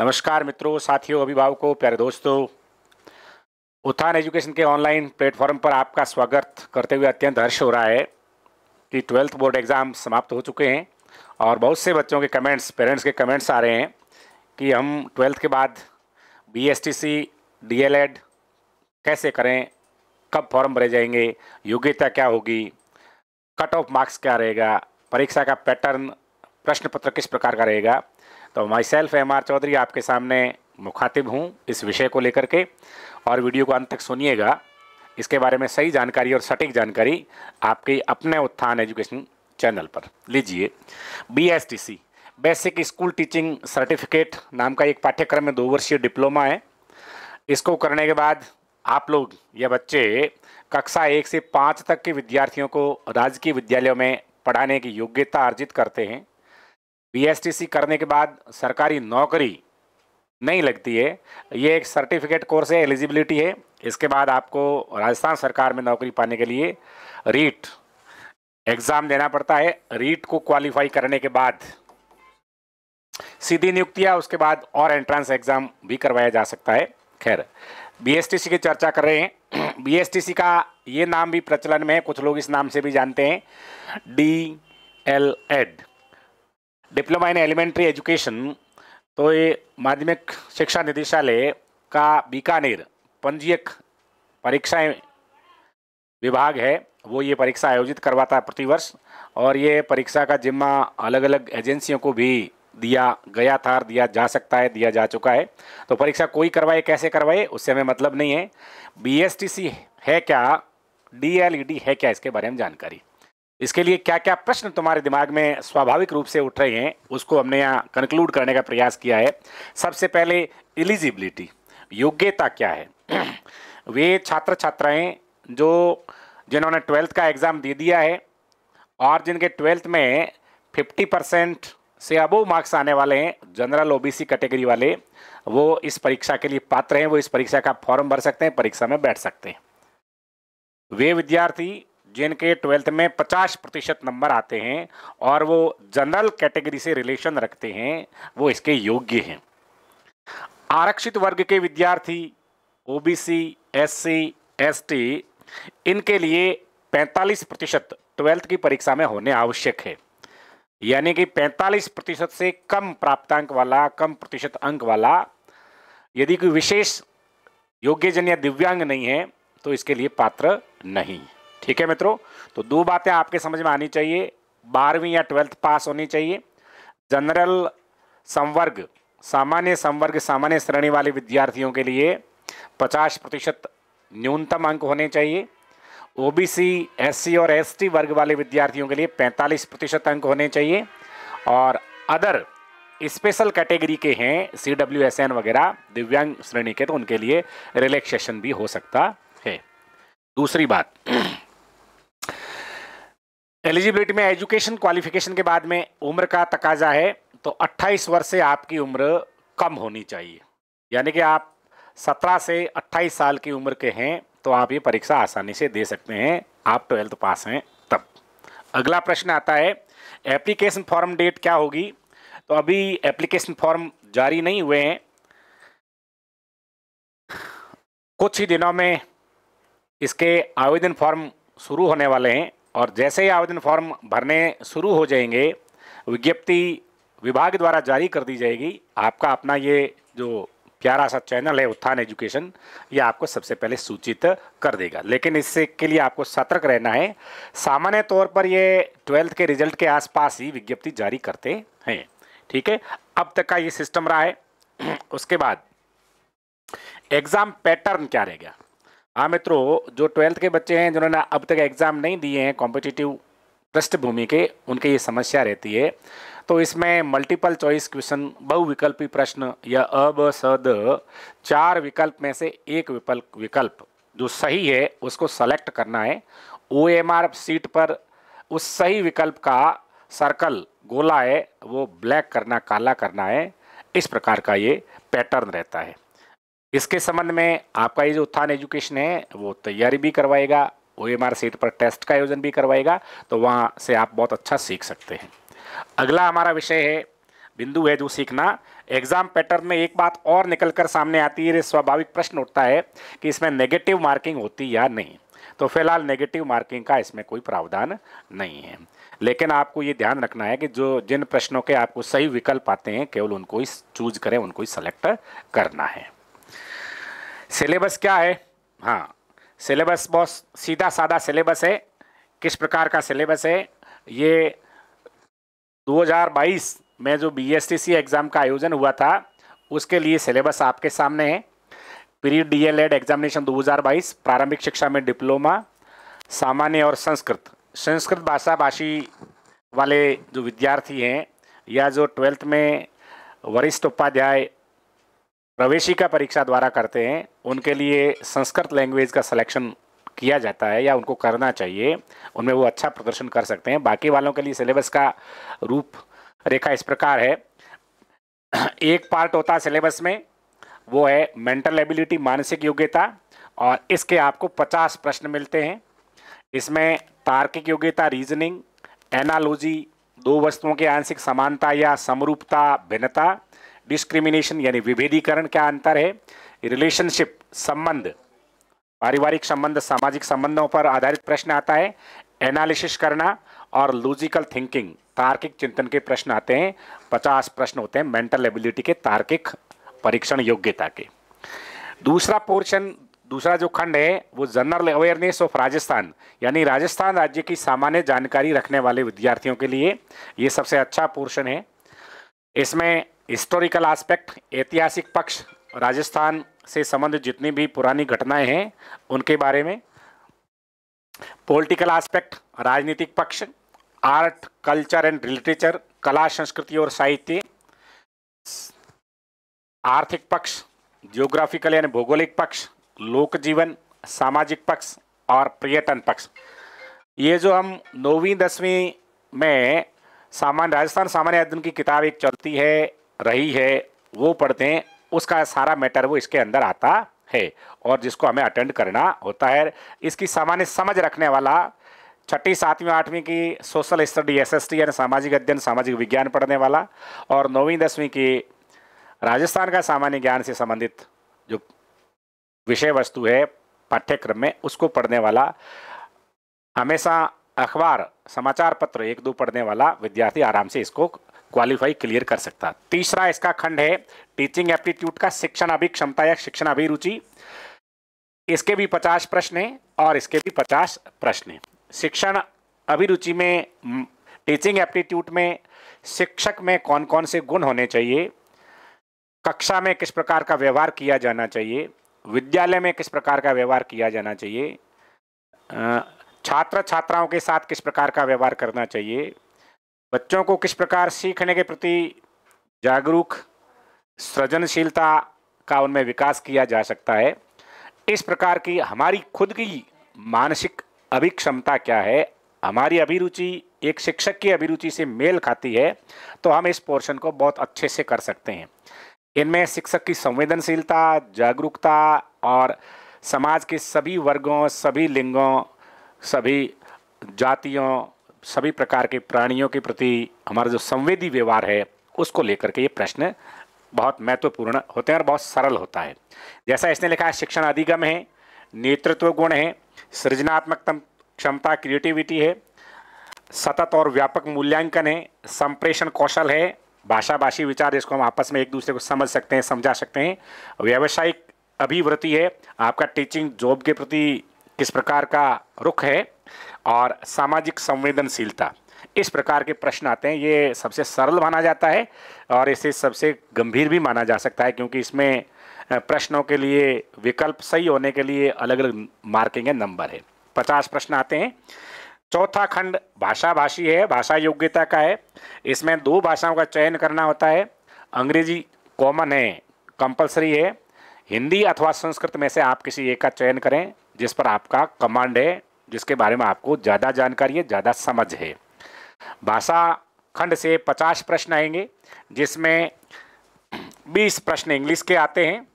नमस्कार मित्रों साथियों अभिभावकों प्यारे दोस्तों उत्थान एजुकेशन के ऑनलाइन प्लेटफॉर्म पर आपका स्वागत करते हुए अत्यंत हर्ष हो रहा है कि ट्वेल्थ बोर्ड एग्ज़ाम समाप्त हो चुके हैं और बहुत से बच्चों के कमेंट्स पेरेंट्स के कमेंट्स आ रहे हैं कि हम ट्वेल्थ के बाद B S T C D El Ed कैसे करें कब फॉर्म भरे जाएंगे योग्यता क्या होगी कट ऑफ मार्क्स क्या रहेगा परीक्षा का पैटर्न प्रश्न पत्र किस प्रकार का रहेगा तो myself M R Chaudhary आपके सामने मुखातिब हूँ इस विषय को लेकर के और वीडियो को अंत तक सुनिएगा इसके बारे में सही जानकारी और सटीक जानकारी आपके अपने उत्थान एजुकेशन चैनल पर लीजिए B S T C basic school teaching certificate नाम का एक पाठ्यक्रम में दो वर्षीय डिप्लोमा है इसको करने के बाद आप लोग या बच्चे कक्षा एक से पाँच तक के विद्यार्थियों को राजकीय विद्यालयों में पढ़ाने की योग्यता अर्जित करते हैं बीएसटीसी करने के बाद सरकारी नौकरी नहीं लगती है ये एक सर्टिफिकेट कोर्स है एलिजिबिलिटी है इसके बाद आपको राजस्थान सरकार में नौकरी पाने के लिए रीट एग्ज़ाम देना पड़ता है रीट को क्वालिफाई करने के बाद सीधी नियुक्तियाँ उसके बाद और एंट्रेंस एग्ज़ाम भी करवाया जा सकता है खैर बीएसटीसी की चर्चा कर रहे हैं बीएसटीसी का ये नाम भी प्रचलन में है कुछ लोग इस नाम से भी जानते हैं D El Ed diploma in elementary education तो ये माध्यमिक शिक्षा निदेशालय का बीकानेर पंजीयक परीक्षाएं विभाग है वो ये परीक्षा आयोजित करवाता है प्रतिवर्ष और ये परीक्षा का जिम्मा अलग अलग एजेंसियों को भी दिया गया था दिया जा सकता है दिया जा चुका है तो परीक्षा कोई करवाए कैसे करवाए उससे हमें मतलब नहीं है बी है क्या डी e है क्या इसके बारे में जानकारी इसके लिए क्या क्या प्रश्न तुम्हारे दिमाग में स्वाभाविक रूप से उठ रहे हैं उसको हमने यहाँ कंक्लूड करने का प्रयास किया है सबसे पहले एलिजिबिलिटी योग्यता क्या है वे छात्र छात्राएं जो जिन्होंने ट्वेल्थ का एग्ज़ाम दे दिया है और जिनके ट्वेल्थ में 50 परसेंट से अबो मार्क्स आने वाले हैं जनरल ओबीसी कैटेगरी वाले वो इस परीक्षा के लिए पात्र हैं वो इस परीक्षा का फॉर्म भर सकते हैं परीक्षा में बैठ सकते हैं वे विद्यार्थी जिनके ट्वेल्थ में 50 प्रतिशत नंबर आते हैं और वो जनरल कैटेगरी से रिलेशन रखते हैं वो इसके योग्य हैं आरक्षित वर्ग के विद्यार्थी ओबीसी एससी एसटी इनके लिए 45 प्रतिशत ट्वेल्थ की परीक्षा में होने आवश्यक है यानी कि 45 प्रतिशत से कम प्राप्तांक वाला कम प्रतिशत अंक वाला यदि कोई विशेष योग्यजन या दिव्यांग नहीं है तो इसके लिए पात्र नहीं है ठीक है मित्रों तो दो बातें आपके समझ में आनी चाहिए बारहवीं या ट्वेल्थ पास होनी चाहिए जनरल संवर्ग सामान्य संवर्ग सामान्य श्रेणी वाले विद्यार्थियों के लिए 50 प्रतिशत न्यूनतम अंक होने चाहिए ओबीसी एससी और एसटी वर्ग वाले विद्यार्थियों के लिए 45 प्रतिशत अंक होने चाहिए और अदर स्पेशल कैटेगरी के हैं सी डब्ल्यू एस एन वगैरह दिव्यांग श्रेणी के तो उनके लिए रिलैक्सेशन भी हो सकता है दूसरी बात एलिजिबिलिटी में एजुकेशन क्वालिफिकेशन के बाद में उम्र का तकाजा है तो 28 वर्ष से आपकी उम्र कम होनी चाहिए यानी कि आप 17 से 28 साल की उम्र के हैं तो आप ये परीक्षा आसानी से दे सकते हैं आप ट्वेल्थ पास हैं तब अगला प्रश्न आता है एप्लीकेशन फॉर्म डेट क्या होगी तो अभी एप्लीकेशन फॉर्म जारी नहीं हुए हैं कुछ ही दिनों में इसके आवेदन फॉर्म शुरू होने वाले हैं और जैसे ही आवेदन फॉर्म भरने शुरू हो जाएंगे विज्ञप्ति विभाग द्वारा जारी कर दी जाएगी आपका अपना ये जो प्यारा सा चैनल है उत्थान एजुकेशन ये आपको सबसे पहले सूचित कर देगा लेकिन इससे के लिए आपको सतर्क रहना है सामान्य तौर पर ये ट्वेल्थ के रिजल्ट के आसपास ही विज्ञप्ति जारी करते हैं ठीक है अब तक का ये सिस्टम रहा है उसके बाद एग्ज़ाम पैटर्न क्या रहेगा हाँ मित्रों जो ट्वेल्थ के बच्चे हैं जिन्होंने अब तक एग्ज़ाम नहीं दिए हैं कॉम्पिटिटिव पृष्ठभूमि के उनके ये समस्या रहती है तो इसमें मल्टीपल चॉइस क्वेश्चन बहुविकल्पी प्रश्न या अब सद चार विकल्प में से एक विकल्प विकल्प जो सही है उसको सेलेक्ट करना है ओ सीट पर उस सही विकल्प का सर्कल गोला है वो ब्लैक करना काला करना है इस प्रकार का ये पैटर्न रहता है इसके संबंध में आपका ये जो उत्थान एजुकेशन है वो तैयारी भी करवाएगा ओ एम आर सीट पर टेस्ट का आयोजन भी करवाएगा तो वहाँ से आप बहुत अच्छा सीख सकते हैं अगला हमारा विषय है बिंदु है जो सीखना एग्जाम पैटर्न में एक बात और निकल कर सामने आती है स्वाभाविक प्रश्न उठता है कि इसमें नेगेटिव मार्किंग होती या नहीं तो फिलहाल नेगेटिव मार्किंग का इसमें कोई प्रावधान नहीं है लेकिन आपको ये ध्यान रखना है कि जो जिन प्रश्नों के आपको सही विकल्प आते हैं केवल उनको ही चूज करें उनको ही सेलेक्ट करना है सिलेबस क्या है हाँ सिलेबस बहुत सीधा साधा सिलेबस है किस प्रकार का सिलेबस है ये 2022 में जो सी एग्ज़ाम का आयोजन हुआ था उसके लिए सिलेबस आपके सामने है प्री डीएलएड एग्जामिनेशन 2022 प्रारंभिक शिक्षा में डिप्लोमा सामान्य और संस्कृत संस्कृत भाषा भाषी वाले जो विद्यार्थी हैं या जो ट्वेल्थ में वरिष्ठ उपाध्याय प्रवेशिका परीक्षा द्वारा करते हैं उनके लिए संस्कृत लैंग्वेज का सिलेक्शन किया जाता है या उनको करना चाहिए उनमें वो अच्छा प्रदर्शन कर सकते हैं बाकी वालों के लिए सिलेबस का रूप रेखा इस प्रकार है एक पार्ट होता है सिलेबस में वो है मेंटल एबिलिटी मानसिक योग्यता और इसके आपको 50 प्रश्न मिलते हैं इसमें तार्किक योग्यता रीजनिंग एनालॉजी दो वस्तुओं के आंशिक समानता या समरूपता भिन्नता डिस्क्रिमिनेशन यानी विभेदीकरण क्या अंतर है रिलेशनशिप संबंध पारिवारिक संबंध सामाजिक संबंधों पर आधारित प्रश्न आता है एनालिसिस करना और लॉजिकल थिंकिंग तार्किक चिंतन के प्रश्न आते हैं पचास प्रश्न होते हैं मेंटल एबिलिटी के तार्किक परीक्षण योग्यता के दूसरा पोर्शन दूसरा जो खंड है वो जनरल अवेयरनेस ऑफ राजस्थान यानी राजस्थान राज्य की सामान्य जानकारी रखने वाले विद्यार्थियों के लिए ये सबसे अच्छा पोर्शन है इसमें हिस्टोरिकल आस्पेक्ट ऐतिहासिक पक्ष राजस्थान से संबंधित जितनी भी पुरानी घटनाएं हैं उनके बारे में पॉलिटिकल आस्पेक्ट राजनीतिक पक्ष आर्ट कल्चर एंड लिटरेचर कला संस्कृति और साहित्य आर्थिक पक्ष जियोग्राफिकल यानी भौगोलिक पक्ष लोक जीवन सामाजिक पक्ष और पर्यटन पक्ष ये जो हम नौवीं दसवीं में सामान्य राजस्थान सामान्य अध्ययन की किताब एक चलती है रही है वो पढ़ते हैं उसका सारा मैटर वो इसके अंदर आता है और जिसको हमें अटेंड करना होता है इसकी सामान्य समझ रखने वाला छठी सातवीं आठवीं की social study S S T यानी सामाजिक अध्ययन सामाजिक विज्ञान पढ़ने वाला और नौवीं दसवीं की राजस्थान का सामान्य ज्ञान से संबंधित जो विषय वस्तु है पाठ्यक्रम में उसको पढ़ने वाला हमेशा अखबार समाचार पत्र एक दो पढ़ने वाला विद्यार्थी आराम से इसको क्वालिफाई क्लियर कर सकता तीसरा इसका खंड है टीचिंग एप्टीट्यूड का शिक्षण अभिक्षमता या शिक्षण अभिरुचि इसके भी पचास प्रश्न हैं और इसके भी पचास प्रश्न हैं शिक्षण अभिरुचि में टीचिंग एप्टीट्यूड में शिक्षक में कौन कौन से गुण होने चाहिए कक्षा में किस प्रकार का व्यवहार किया जाना चाहिए विद्यालय में किस प्रकार का व्यवहार किया जाना चाहिए छात्र छात्राओं के साथ किस प्रकार का व्यवहार करना चाहिए बच्चों को किस प्रकार सीखने के प्रति जागरूक सृजनशीलता का उनमें विकास किया जा सकता है इस प्रकार की हमारी खुद की मानसिक अभिक्षमता क्या है हमारी अभिरुचि एक शिक्षक की अभिरुचि से मेल खाती है तो हम इस पोर्शन को बहुत अच्छे से कर सकते हैं इनमें शिक्षक की संवेदनशीलता जागरूकता और समाज के सभी वर्गों सभी लिंगों सभी जातियों सभी प्रकार के प्राणियों के प्रति हमारा जो संवेदी व्यवहार है उसको लेकर के ये प्रश्न बहुत महत्वपूर्ण होते हैं और बहुत सरल होता है जैसा इसने लिखा है शिक्षण अधिगम है नेतृत्व गुण है सृजनात्मक क्षमता क्रिएटिविटी है सतत और व्यापक मूल्यांकन है संप्रेषण कौशल है भाषा भाषी विचार जिसको हम आपस में एक दूसरे को समझ सकते हैं समझा सकते हैं व्यावसायिक अभिवृत्ति है आपका टीचिंग जॉब के प्रति किस प्रकार का रुख है और सामाजिक संवेदनशीलता इस प्रकार के प्रश्न आते हैं ये सबसे सरल माना जाता है और इसे सबसे गंभीर भी माना जा सकता है क्योंकि इसमें प्रश्नों के लिए विकल्प सही होने के लिए अलग अलग मार्किंग है नंबर है पचास प्रश्न आते हैं चौथा खंड भाषा भाषी है भाषा योग्यता का है इसमें दो भाषाओं का चयन करना होता है अंग्रेजी कॉमन है कंपलसरी है हिंदी अथवा संस्कृत में से आप किसी एक का चयन करें जिस पर आपका कमांड है जिसके बारे में आपको ज़्यादा जानकारी है ज़्यादा समझ है भाषा खंड से 50 प्रश्न आएंगे जिसमें 20 प्रश्न इंग्लिश के आते हैं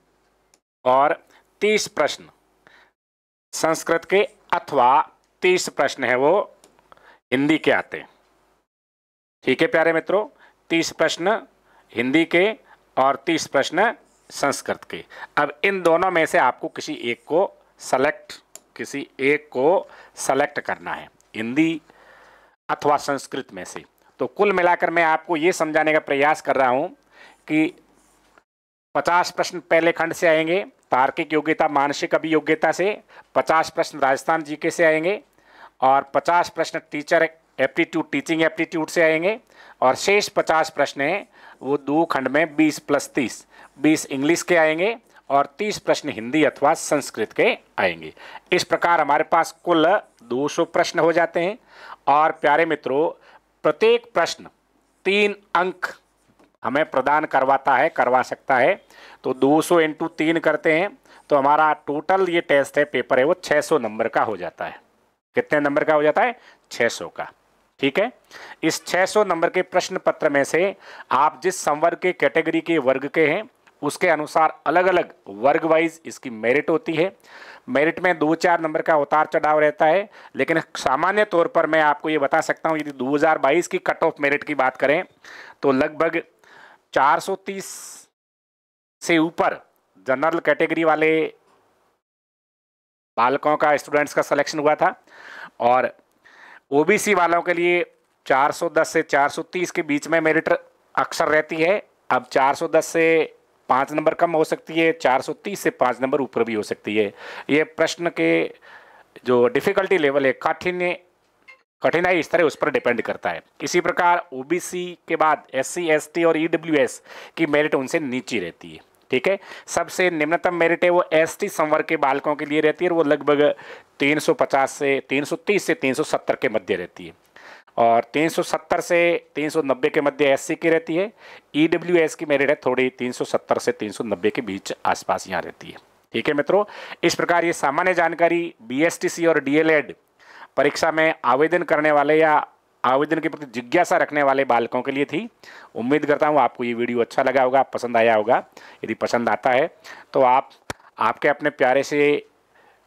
और 30 प्रश्न संस्कृत के अथवा 30 प्रश्न है वो हिंदी के आते हैं ठीक है प्यारे मित्रों 30 प्रश्न हिंदी के और 30 प्रश्न संस्कृत के अब इन दोनों में से आपको किसी एक को सेलेक्ट किसी एक को सेलेक्ट करना है हिंदी अथवा संस्कृत में से तो कुल मिलाकर मैं आपको ये समझाने का प्रयास कर रहा हूँ कि पचास प्रश्न पहले खंड से आएंगे तार्किक योग्यता मानसिक अभियोग्यता से पचास प्रश्न राजस्थान जीके से आएंगे और पचास प्रश्न टीचर एप्टीट्यूड टीचिंग एप्टीट्यूड से आएंगे और शेष पचास प्रश्न हैं वो दो खंड में बीस प्लस तीस बीस इंग्लिश के आएंगे और 30 प्रश्न हिंदी अथवा संस्कृत के आएंगे इस प्रकार हमारे पास कुल 200 प्रश्न हो जाते हैं और प्यारे मित्रों प्रत्येक प्रश्न तीन अंक हमें प्रदान करवाता है करवा सकता है तो 200 सौ इंटू तीन करते हैं तो हमारा टोटल ये टेस्ट है पेपर है वो 600 नंबर का हो जाता है कितने नंबर का हो जाता है 600 का ठीक है इस 600 नंबर के प्रश्न पत्र में से आप जिस संवर्ग के कैटेगरी के वर्ग के हैं उसके अनुसार अलग अलग वर्ग वाइज इसकी मेरिट होती है मेरिट में दो चार नंबर का उतार चढ़ाव रहता है लेकिन सामान्य तौर पर मैं आपको ये बता सकता हूँ यदि 2022 की कट ऑफ मेरिट की बात करें तो लगभग 430 से ऊपर जनरल कैटेगरी वाले बालकों का स्टूडेंट्स का सिलेक्शन हुआ था और ओबीसी वालों के लिए 410 से 430 के बीच में मेरिट अक्सर रहती है अब 410 से पाँच नंबर कम हो सकती है चार सौ तीस से पाँच नंबर ऊपर भी हो सकती है ये प्रश्न के जो डिफ़िकल्टी लेवल है काठिन्य कठिनाई इस तरह उस पर डिपेंड करता है इसी प्रकार ओबीसी के बाद एससी एसटी और ईडब्ल्यूएस e की मेरिट उनसे नीची रहती है ठीक है सबसे निम्नतम मेरिट है वो एसटी संवर्ग के बालकों के लिए रहती है और वो लगभग 350 से 330 से 370 के मध्य रहती है और 370 से 390 के मध्य एससी की रहती है ईडब्ल्यूएस e की मेरिट है थोड़ी 370 से 390 के बीच आसपास यहाँ रहती है ठीक है मित्रों इस प्रकार ये सामान्य जानकारी बीएसटीसी और डीएलएड परीक्षा में आवेदन करने वाले या आवेदन के प्रति जिज्ञासा रखने वाले बालकों के लिए थी उम्मीद करता हूँ आपको ये वीडियो अच्छा लगा होगा पसंद आया होगा यदि पसंद आता है तो आप आपके अपने प्यारे से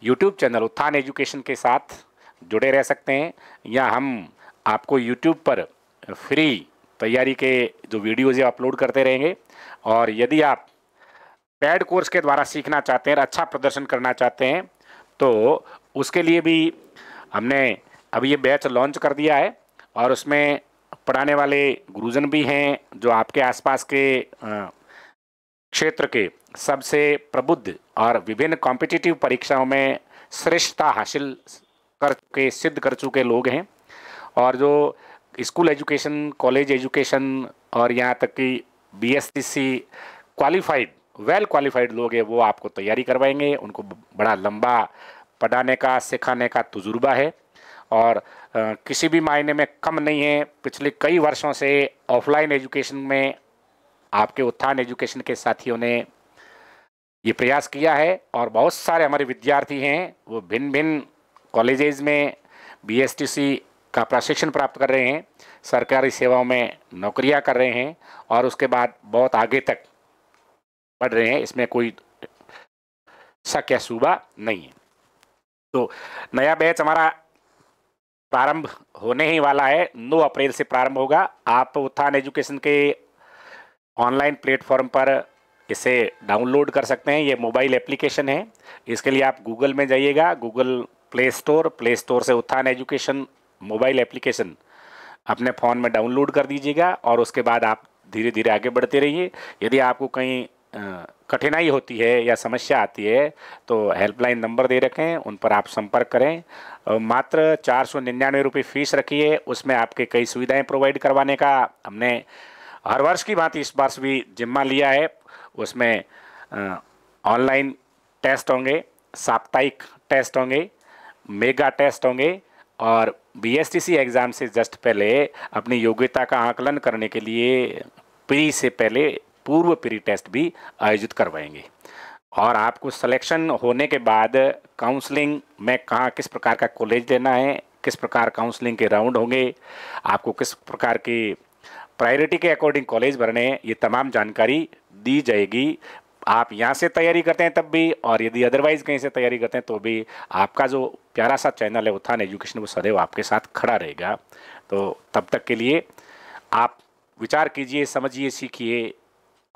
यूट्यूब चैनल उत्थान एजुकेशन के साथ जुड़े रह सकते हैं या हम आपको यूट्यूब पर फ्री तैयारी के जो वीडियोज़ अपलोड करते रहेंगे और यदि आप पैड कोर्स के द्वारा सीखना चाहते हैं अच्छा प्रदर्शन करना चाहते हैं तो उसके लिए भी हमने अभी ये बैच लॉन्च कर दिया है और उसमें पढ़ाने वाले गुरुजन भी हैं जो आपके आसपास के क्षेत्र के सबसे प्रबुद्ध और विभिन्न कॉम्पिटिटिव परीक्षाओं में श्रेष्ठता हासिल करके सिद्ध कर चुके लोग हैं और जो स्कूल एजुकेशन कॉलेज एजुकेशन और यहाँ तक कि B S T C qualified well qualified लोग हैं वो आपको तैयारी करवाएंगे उनको बड़ा लंबा पढ़ाने का सिखाने का तजुर्बा है और आ, किसी भी मायने में कम नहीं है पिछले कई वर्षों से ऑफलाइन एजुकेशन में आपके उत्थान एजुकेशन के साथियों ने ये प्रयास किया है और बहुत सारे हमारे विद्यार्थी हैं वो भिन्न भिन्न कॉलेजेज में बी एस टी सी का प्रशिक्षण प्राप्त कर रहे हैं सरकारी सेवाओं में नौकरियां कर रहे हैं और उसके बाद बहुत आगे तक बढ़ रहे हैं इसमें कोई शक या सूबा नहीं है तो नया बैच हमारा प्रारंभ होने ही वाला है 9 अप्रैल से प्रारंभ होगा आप उत्थान एजुकेशन के ऑनलाइन प्लेटफॉर्म पर इसे डाउनलोड कर सकते हैं ये मोबाइल एप्लीकेशन है इसके लिए आप गूगल में जाइएगा Google Play Store Play Store से उत्थान एजुकेशन मोबाइल एप्लीकेशन अपने फ़ोन में डाउनलोड कर दीजिएगा और उसके बाद आप धीरे धीरे आगे बढ़ते रहिए यदि आपको कहीं कठिनाई होती है या समस्या आती है तो हेल्पलाइन नंबर दे रखें उन पर आप संपर्क करें मात्र चार सौ निन्यानवे रुपये फ़ीस रखी है उसमें आपके कई सुविधाएं प्रोवाइड करवाने का हमने हर वर्ष की भांति इस वर्ष भी जिम्मा लिया है उसमें ऑनलाइन टेस्ट होंगे साप्ताहिक टेस्ट होंगे मेगा टेस्ट होंगे और सी एग्ज़ाम से जस्ट पहले अपनी योग्यता का आकलन करने के लिए प्री से पहले पूर्व प्री टेस्ट भी आयोजित करवाएंगे और आपको सिलेक्शन होने के बाद काउंसलिंग में कहाँ किस प्रकार का कॉलेज देना है किस प्रकार काउंसलिंग के राउंड होंगे आपको किस प्रकार की प्रायोरिटी के अकॉर्डिंग कॉलेज भरने ये तमाम जानकारी दी जाएगी आप यहाँ से तैयारी करते हैं तब भी और यदि अदरवाइज कहीं से तैयारी करते हैं तो भी आपका जो प्यारा सा चैनल है उत्थान एजुकेशन वो सदैव आपके साथ खड़ा रहेगा तो तब तक के लिए आप विचार कीजिए समझिए सीखिए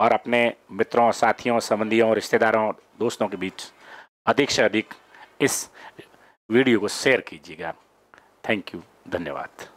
और अपने मित्रों साथियों संबंधियों रिश्तेदारों दोस्तों के बीच अधिक से अधिक इस वीडियो को शेयर कीजिएगा थैंक यू धन्यवाद